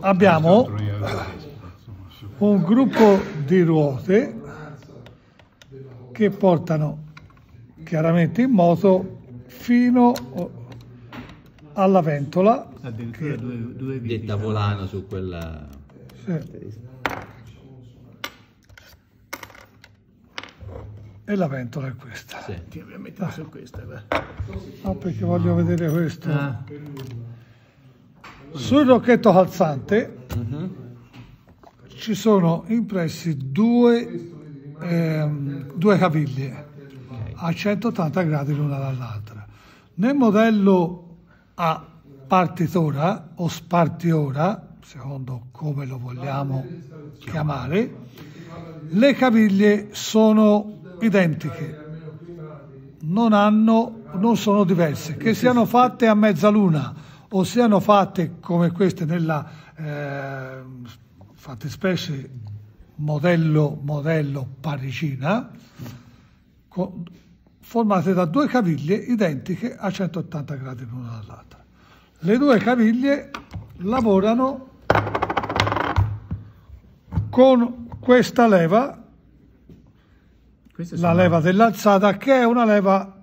abbiamo un gruppo di ruote che portano chiaramente in moto fino alla ventola addirittura che... due, due viti detta volano su quella sì. e la ventola è questa sì. ti abbiamo messo ah. questa beh. ah perché no. voglio vedere questo ah. Sul rocchetto calzante mm-hmm. ci sono impressi due, ehm, due caviglie a 180 gradi l'una dall'altra. Nel modello a partitora o spartiora, secondo come lo vogliamo chiamare, le caviglie sono identiche, non, hanno, non sono diverse, che siano fatte a mezzaluna o siano fatte come queste nella eh, fattispecie modello, modello parigina, con, formate da due caviglie identiche a 180 gradi l'una dall'altra. Le due caviglie lavorano con questa leva, Queste la leva dell'alzata, che è una leva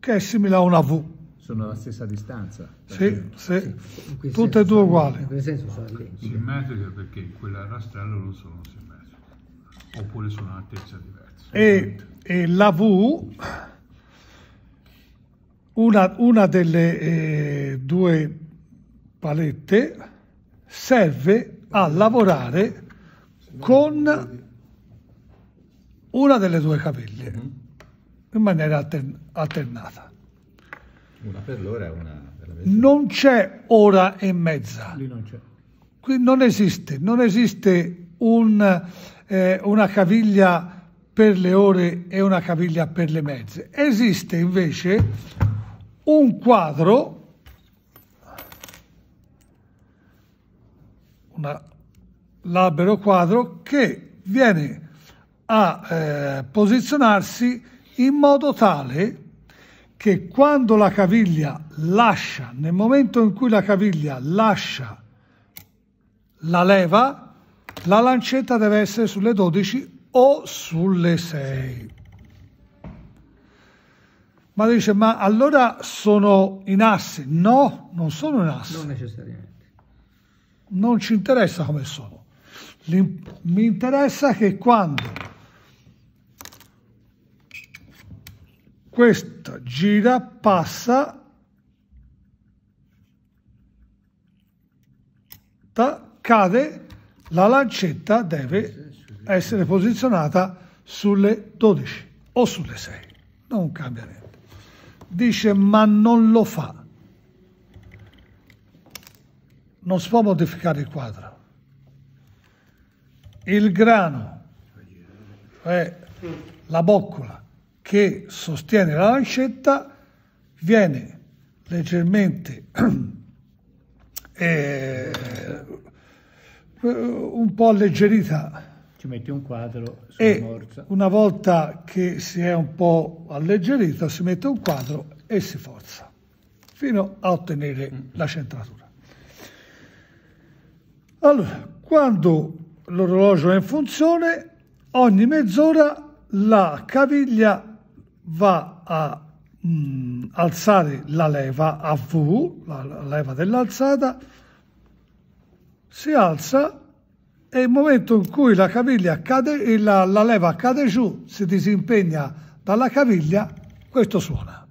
che è simile a una V sono alla stessa distanza. Sì, sì. sì. tutte e due uguali. senso sono Simmetriche perché quella a rastrello non sono simmetriche, oppure sono altezza diversa. E, e la V, una, una delle eh, due palette, serve a lavorare con una delle due caviglie in maniera alternata. Una per l'ora e una per la mezz'ora. Non c'è ora e mezza. Lì non c'è. Qui non esiste, non esiste un, eh, una caviglia per le ore e una caviglia per le mezze. Esiste invece un quadro, una, l'albero quadro, che viene a eh, posizionarsi in modo tale che quando la caviglia lascia, nel momento in cui la caviglia lascia la leva, la lancetta deve essere sulle 12 o sulle 6. Ma dice, ma allora sono in asse? No, non sono in asse. Non necessariamente. Non ci interessa come sono. Mi interessa che quando questa gira passa cade la lancetta deve essere posizionata sulle 12 o sulle 6 non cambia niente dice ma non lo fa non si può modificare il quadro il grano è eh, la boccola che sostiene la lancetta viene leggermente eh, un po' alleggerita. Ci metti un quadro e morza. Una volta che si è un po' alleggerita si mette un quadro e si forza fino a ottenere mm. la centratura. Allora, quando l'orologio è in funzione, ogni mezz'ora la caviglia va a mh, mm, alzare la leva a V, la, leva dell'alzata, si alza e il momento in cui la caviglia cade, la, la leva cade giù, si disimpegna dalla caviglia, questo suona.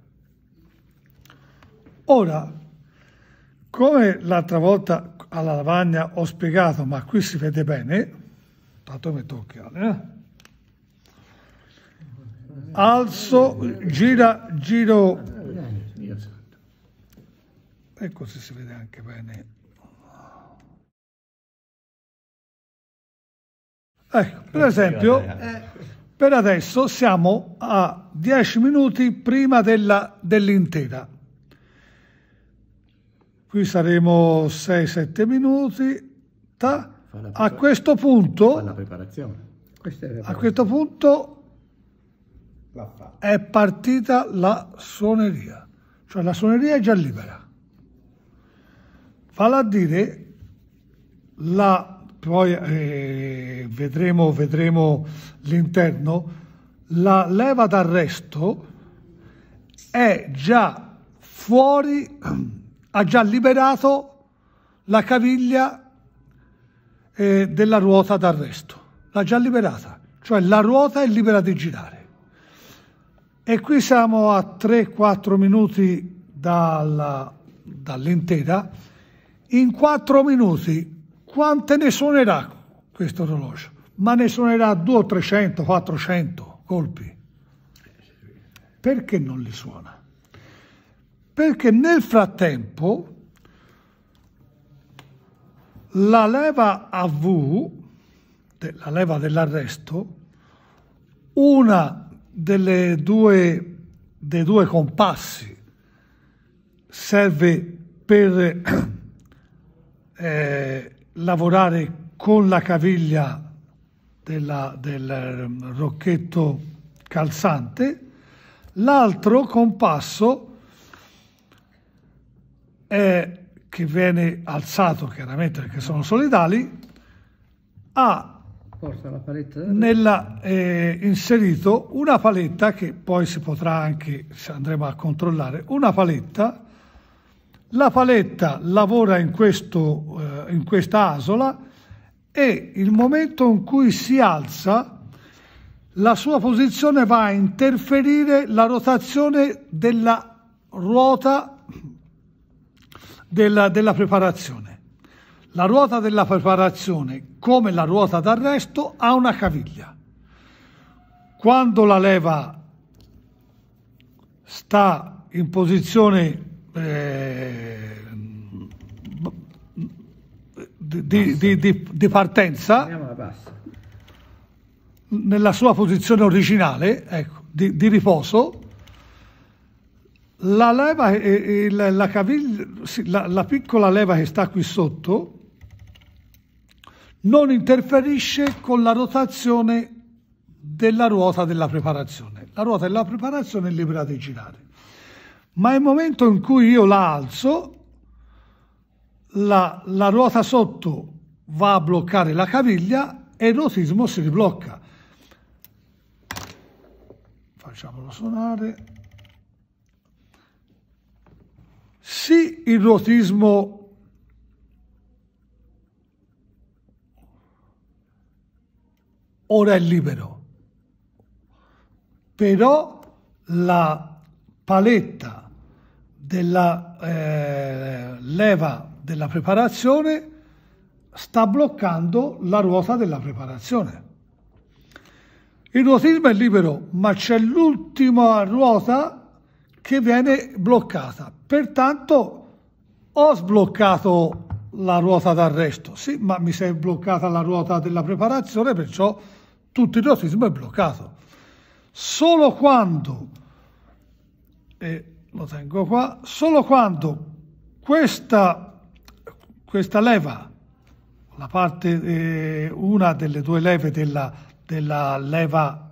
Ora, come l'altra volta alla lavagna ho spiegato, ma qui si vede bene, tanto metto occhiale, eh? alzo, gira, giro. Ecco se si vede anche bene. Ecco, per esempio, eh, per adesso siamo a 10 minuti prima dell'intera. Dell Qui saremo 6-7 minuti. Ta. A questo punto... A questo punto la fa. È partita la suoneria, cioè la suoneria è già libera. Vale a dire, la, poi eh, vedremo, vedremo l'interno, la leva d'arresto è già fuori, ha già liberato la caviglia eh, della ruota d'arresto, l'ha già liberata, cioè la ruota è libera di girare. E qui siamo a 3-4 minuti dall'intera. In 4 minuti quante ne suonerà questo orologio? Ma ne suonerà 200, 300, 400 colpi. Perché non li suona? Perché nel frattempo la leva AV, la leva dell'arresto, una delle due, dei due compassi serve per eh, lavorare con la caviglia della, del ehm, rocchetto calzante, l'altro compasso è, che viene alzato chiaramente perché sono solidali, ha Forza, paletta... nella, eh, inserito una paletta che poi si potrà anche, se andremo a controllare, una paletta. La paletta lavora in, questo, eh, in questa asola e il momento in cui si alza la sua posizione va a interferire la rotazione della ruota della, della preparazione. La ruota della preparazione, come la ruota d'arresto, ha una caviglia. Quando la leva sta in posizione eh, di, di, di, di, partenza, nella sua posizione originale, ecco, di riposo, la, leva, eh, eh, la, caviglia, la, la piccola leva che sta qui sotto non interferisce con la rotazione della ruota della preparazione. La ruota della preparazione è libera di girare. Ma nel momento in cui io la alzo, la, la ruota sotto va a bloccare la caviglia e il rotismo si riblocca. Facciamolo suonare. Sì, il rotismo ora è libero. Però la paletta della eh, leva della preparazione sta bloccando la ruota della preparazione. Il ruotismo è libero, ma c'è l'ultima ruota che viene bloccata. Pertanto ho sbloccato la ruota d'arresto, sì, ma mi si è bloccata la ruota della preparazione, perciò tutto il razzismo è bloccato. Solo quando, e lo tengo qua, solo quando questa, questa leva, la parte, eh, una delle due leve della, della leva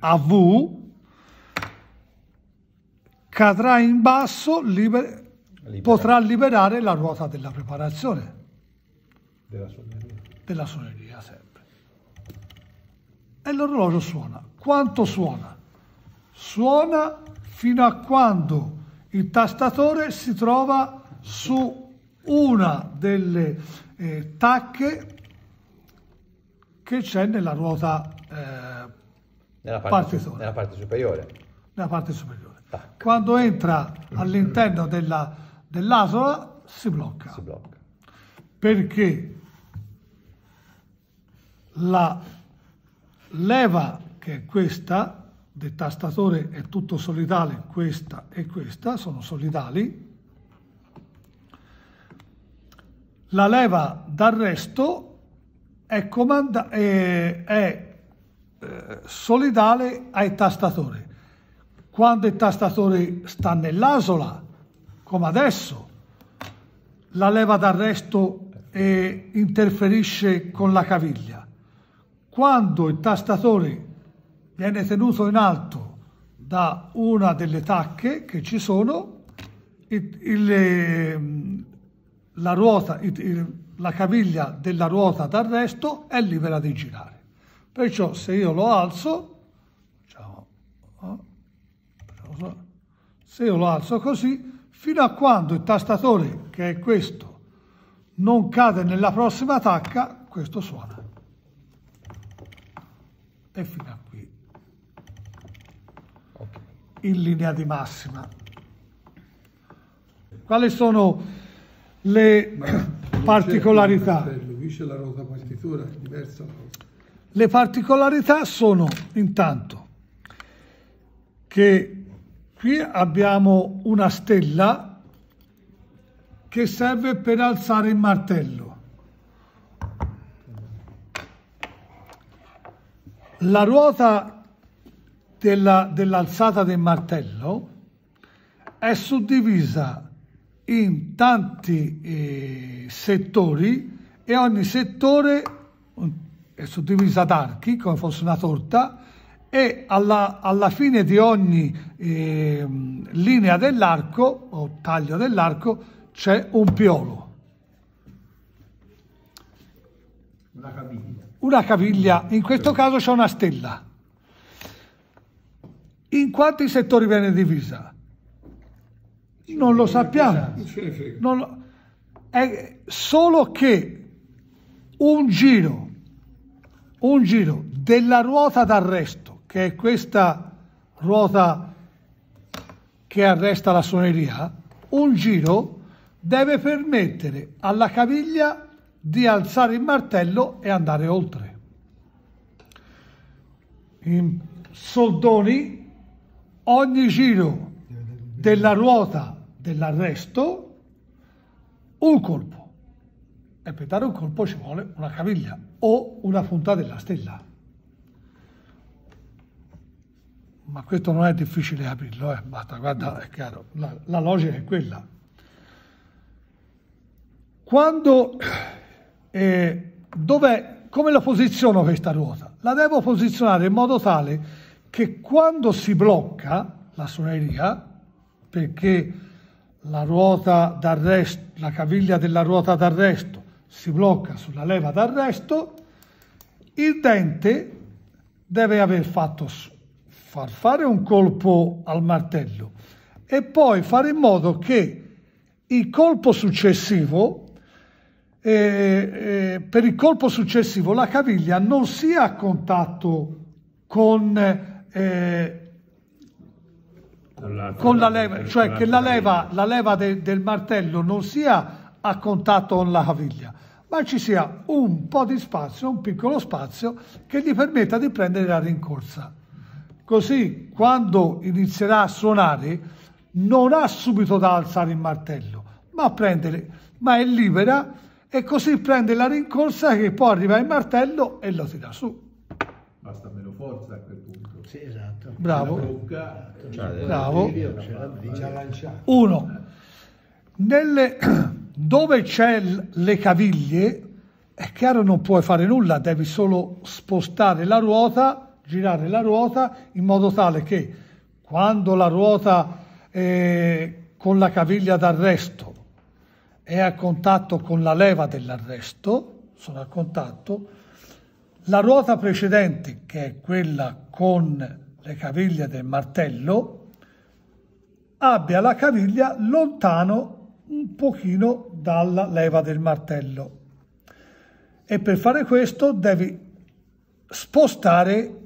AV, cadrà in basso, liber- liberare. potrà liberare la ruota della preparazione. Della suoneria. Della suoneria, sempre e l'orologio suona. Quanto suona? Suona fino a quando il tastatore si trova su una delle eh, tacche che c'è nella ruota eh, nella parte, su, nella parte, superiore. Nella parte superiore. Tacca. Ah. Quando entra all'interno dell'asola dell si blocca. Si blocca. Perché la leva che è questa del tastatore è tutto solidale, questa e questa sono solidali, la leva d'arresto è, comanda- è, è eh, solidale ai tastatori. Quando il tastatore sta nell'asola, come adesso, la leva d'arresto eh, interferisce con la caviglia quando il tastatore viene tenuto in alto da una delle tacche che ci sono, il, il, ehm, la, ruota, il, la caviglia della ruota d'arresto è libera di girare. Perciò se io lo alzo, diciamo, oh, se io lo alzo così, fino a quando il tastatore, che è questo, non cade nella prossima tacca, questo suona e fino a qui. Okay. In linea di massima. Quali sono le Ma particolarità? Lui la nota partitura, diversa Le particolarità sono intanto che qui abbiamo una stella che serve per alzare il martello la ruota dell'alzata dell del martello è suddivisa in tanti eh, settori e ogni settore è suddivisa ad archi come fosse una torta e alla, alla fine di ogni eh, linea dell'arco o taglio dell'arco c'è un piolo. La caviglia una caviglia, in questo caso c'è una stella. In quanti settori viene divisa? Non lo sappiamo. Non lo... È solo che un giro, un giro della ruota d'arresto, che è questa ruota che arresta la suoneria, un giro deve permettere alla caviglia di alzare il martello e andare oltre. In soldoni, ogni giro della ruota dell'arresto, un colpo. E per dare un colpo ci vuole una caviglia o una punta della stella. Ma questo non è difficile aprirlo, eh? basta, guarda, è chiaro, la, la logica è quella. Quando eh, dove, come la posiziono questa ruota? La devo posizionare in modo tale che quando si blocca la suoneria, perché la ruota d'arresto, la caviglia della ruota d'arresto si blocca sulla leva d'arresto, il dente deve aver fatto far fare un colpo al martello e poi fare in modo che il colpo successivo eh, eh, per il colpo successivo la caviglia non sia a contatto con, eh, con la leva, cioè che la leva, la leva de, del martello non sia a contatto con la caviglia, ma ci sia un po' di spazio, un piccolo spazio che gli permetta di prendere la rincorsa. Così quando inizierà a suonare non ha subito da alzare il martello, ma, prendere, ma è libera e così prende la rincorsa che poi arriva il martello e lo tira su. Basta meno forza a quel punto. Sì, esatto. Bravo. Trucca, certo. Bravo. Uno. Nelle, dove c'è le caviglie, è chiaro non puoi fare nulla, devi solo spostare la ruota, girare la ruota in modo tale che quando la ruota eh, con la caviglia d'arresto è a contatto con la leva dell'arresto, sono a contatto, la ruota precedente, che è quella con le caviglie del martello, abbia la caviglia lontano un pochino dalla leva del martello. E per fare questo devi spostare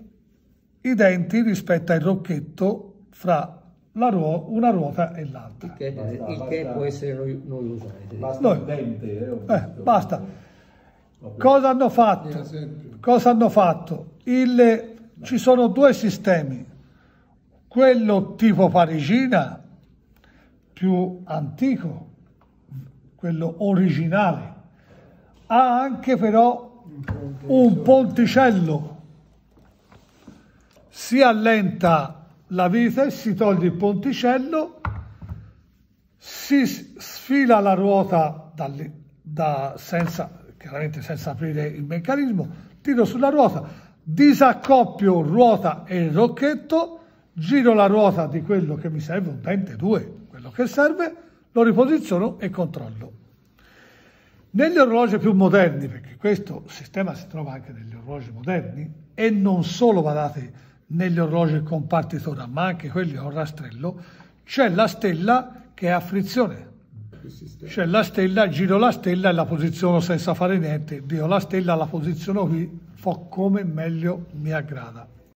i denti rispetto al rocchetto fra ruo una ruota e l'altra. Il, basta, il basta, che, può essere noioso. Noi, dente, eh, eh, basta. Cosa hanno fatto? Cosa hanno fatto? Il, ci sono due sistemi. Quello tipo parigina, più antico, quello originale, ha anche però un ponticello. Si allenta la vite, si toglie il ponticello, si sfila la ruota da, da senza, chiaramente senza aprire il meccanismo, tiro sulla ruota, disaccoppio ruota e rocchetto, giro la ruota di quello che mi serve, un dente, due, quello che serve, lo riposiziono e controllo. Negli orologi più moderni, perché questo sistema si trova anche negli orologi moderni, e non solo, guardate, negli orologi del compartitore, ma anche quelli con rastrello, c'è la stella che è a frizione. C'è la stella, giro la stella e la posiziono senza fare niente. Dio la stella, la posiziono qui, fo come meglio mi aggrada.